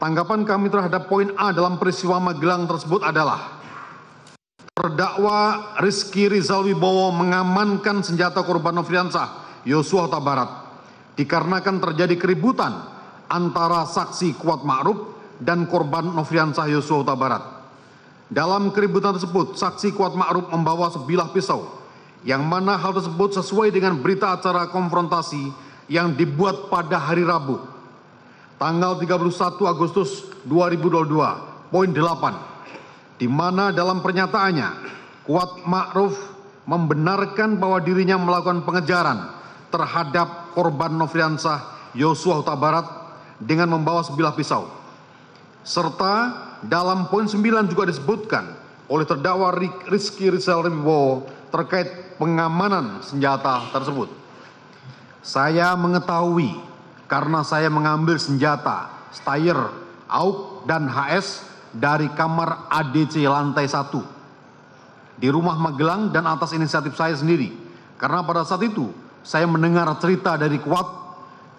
Tanggapan kami terhadap poin A dalam peristiwa Magelang tersebut adalah terdakwa Rizky Rizal Wibowo mengamankan senjata korban Nofriansah Yosua Tabarat dikarenakan terjadi keributan antara saksi Kuat Ma'ruf dan korban Nofriansah Yosua Tabarat. Dalam keributan tersebut, saksi Kuat Ma'ruf membawa sebilah pisau yang mana hal tersebut sesuai dengan berita acara konfrontasi yang dibuat pada hari Rabu tanggal 31 Agustus 2022, poin 8, di mana dalam pernyataannya Kuat Ma'ruf membenarkan bahwa dirinya melakukan pengejaran terhadap korban Nofriansah Yosua Huta Barat dengan membawa sebilah pisau. Serta dalam poin 9 juga disebutkan oleh terdakwa Rizky Rizal terkait pengamanan senjata tersebut. Saya mengetahui karena saya mengambil senjata Steyr, AUK, dan HS dari kamar ADC lantai 1 di rumah Magelang dan atas inisiatif saya sendiri. Karena pada saat itu saya mendengar cerita dari Kuat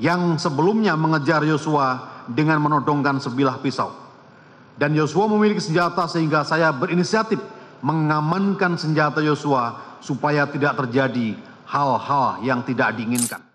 yang sebelumnya mengejar Yosua dengan menodongkan sebilah pisau. Dan Yosua memiliki senjata sehingga saya berinisiatif mengamankan senjata Yosua supaya tidak terjadi hal-hal yang tidak diinginkan.